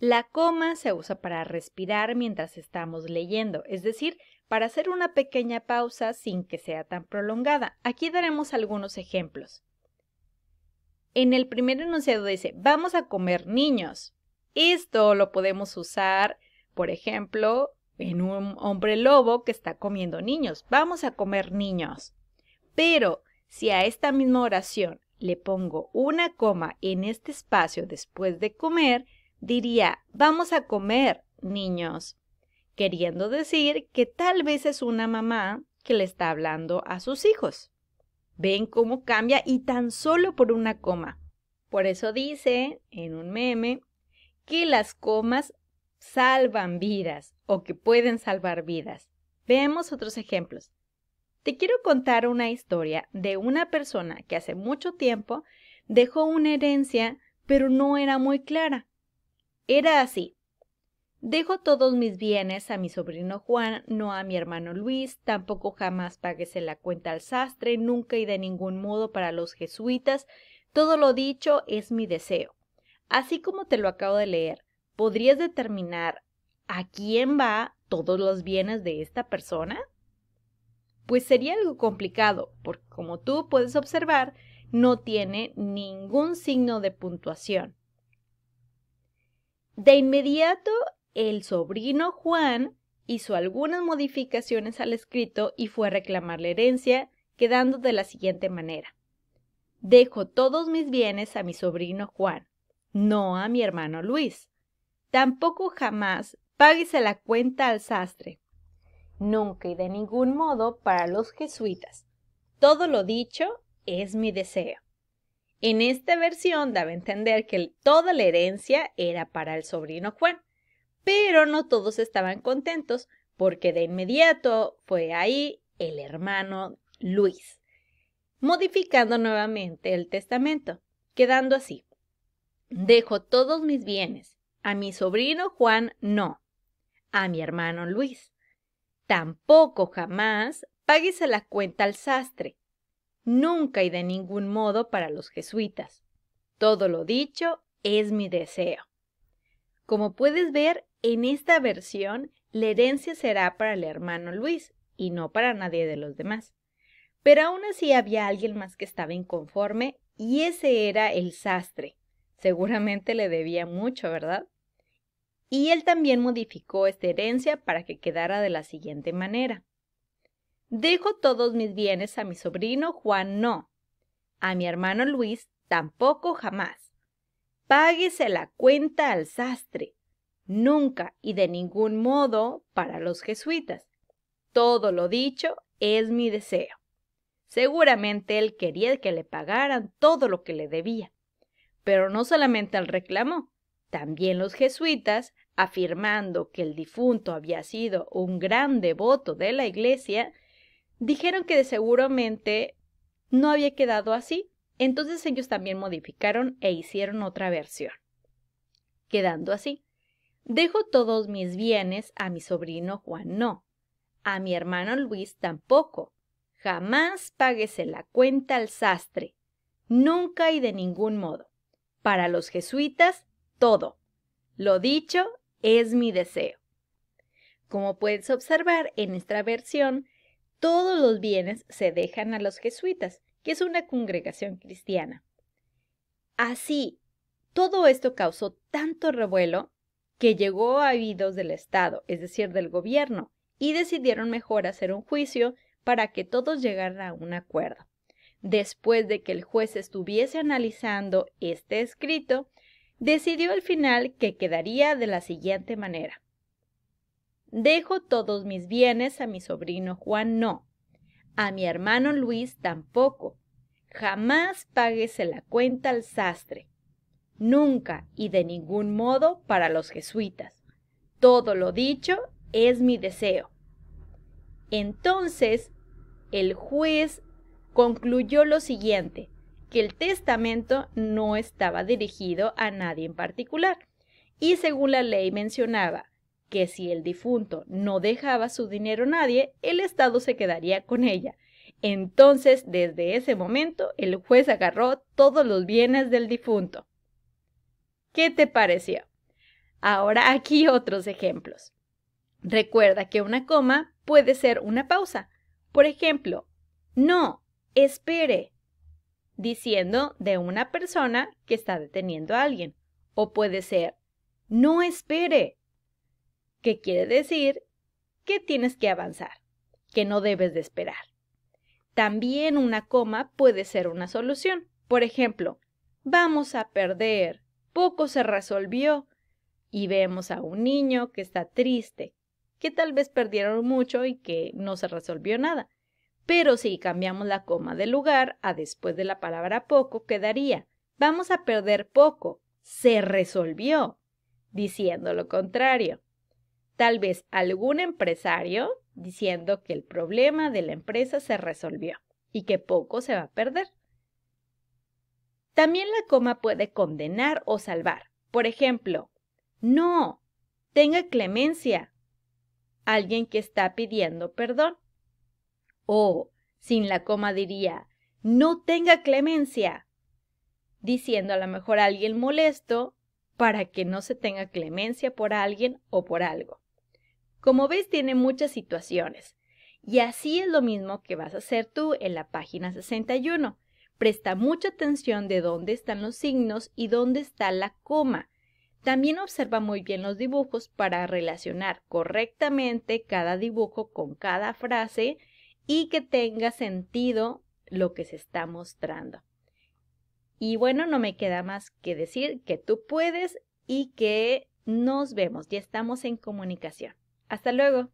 La coma se usa para respirar mientras estamos leyendo, es decir, para hacer una pequeña pausa sin que sea tan prolongada. Aquí daremos algunos ejemplos. En el primer enunciado dice, vamos a comer niños. Esto lo podemos usar, por ejemplo, en un hombre lobo que está comiendo niños. Vamos a comer niños. Pero si a esta misma oración le pongo una coma en este espacio después de comer, diría, vamos a comer, niños, queriendo decir que tal vez es una mamá que le está hablando a sus hijos. Ven cómo cambia y tan solo por una coma. Por eso dice en un meme que las comas salvan vidas o que pueden salvar vidas. Veamos otros ejemplos. Te quiero contar una historia de una persona que hace mucho tiempo dejó una herencia pero no era muy clara. Era así. Dejo todos mis bienes a mi sobrino Juan, no a mi hermano Luis, tampoco jamás paguese la cuenta al sastre, nunca y de ningún modo para los jesuitas. Todo lo dicho es mi deseo. Así como te lo acabo de leer, ¿podrías determinar a quién va todos los bienes de esta persona? Pues sería algo complicado, porque como tú puedes observar, no tiene ningún signo de puntuación. De inmediato, el sobrino Juan hizo algunas modificaciones al escrito y fue a reclamar la herencia, quedando de la siguiente manera. Dejo todos mis bienes a mi sobrino Juan, no a mi hermano Luis. Tampoco jamás páguese la cuenta al sastre. Nunca y de ningún modo para los jesuitas. Todo lo dicho es mi deseo. En esta versión daba a entender que toda la herencia era para el sobrino Juan, pero no todos estaban contentos porque de inmediato fue ahí el hermano Luis, modificando nuevamente el testamento, quedando así. Dejo todos mis bienes, a mi sobrino Juan no, a mi hermano Luis. Tampoco jamás pagues la cuenta al sastre, nunca y de ningún modo para los jesuitas. Todo lo dicho es mi deseo. Como puedes ver, en esta versión la herencia será para el hermano Luis y no para nadie de los demás. Pero aún así había alguien más que estaba inconforme y ese era el sastre. Seguramente le debía mucho, ¿verdad? Y él también modificó esta herencia para que quedara de la siguiente manera. Dejo todos mis bienes a mi sobrino Juan no. A mi hermano Luis tampoco jamás. Páguese la cuenta al sastre. Nunca y de ningún modo para los jesuitas. Todo lo dicho es mi deseo. Seguramente él quería que le pagaran todo lo que le debía. Pero no solamente al reclamó, también los jesuitas, afirmando que el difunto había sido un gran devoto de la Iglesia, dijeron que de seguramente no había quedado así, entonces ellos también modificaron e hicieron otra versión, quedando así. Dejo todos mis bienes a mi sobrino Juan no, a mi hermano Luis tampoco. Jamás páguese la cuenta al sastre, nunca y de ningún modo. Para los jesuitas, todo. Lo dicho es mi deseo. Como puedes observar en esta versión, todos los bienes se dejan a los jesuitas, que es una congregación cristiana. Así, todo esto causó tanto revuelo que llegó a oídos del Estado, es decir, del gobierno, y decidieron mejor hacer un juicio para que todos llegaran a un acuerdo. Después de que el juez estuviese analizando este escrito, decidió al final que quedaría de la siguiente manera. Dejo todos mis bienes a mi sobrino Juan no. A mi hermano Luis tampoco. Jamás páguese la cuenta al sastre. Nunca y de ningún modo para los jesuitas. Todo lo dicho es mi deseo. Entonces, el juez concluyó lo siguiente, que el testamento no estaba dirigido a nadie en particular, y según la ley mencionaba, que si el difunto no dejaba su dinero a nadie, el Estado se quedaría con ella. Entonces, desde ese momento, el juez agarró todos los bienes del difunto. ¿Qué te pareció? Ahora aquí otros ejemplos. Recuerda que una coma puede ser una pausa. Por ejemplo, no, espere, diciendo de una persona que está deteniendo a alguien. O puede ser, no espere, que quiere decir que tienes que avanzar, que no debes de esperar. También una coma puede ser una solución. Por ejemplo, vamos a perder, poco se resolvió, y vemos a un niño que está triste, que tal vez perdieron mucho y que no se resolvió nada. Pero si cambiamos la coma de lugar a después de la palabra poco, quedaría vamos a perder poco, se resolvió, diciendo lo contrario tal vez algún empresario diciendo que el problema de la empresa se resolvió y que poco se va a perder. También la coma puede condenar o salvar. Por ejemplo, no, tenga clemencia. Alguien que está pidiendo perdón. O, sin la coma diría, no tenga clemencia. Diciendo a lo mejor alguien molesto para que no se tenga clemencia por alguien o por algo. Como ves, tiene muchas situaciones. Y así es lo mismo que vas a hacer tú en la página 61. Presta mucha atención de dónde están los signos y dónde está la coma. También observa muy bien los dibujos para relacionar correctamente cada dibujo con cada frase y que tenga sentido lo que se está mostrando. Y bueno, no me queda más que decir que tú puedes y que nos vemos, ya estamos en comunicación. Hasta luego.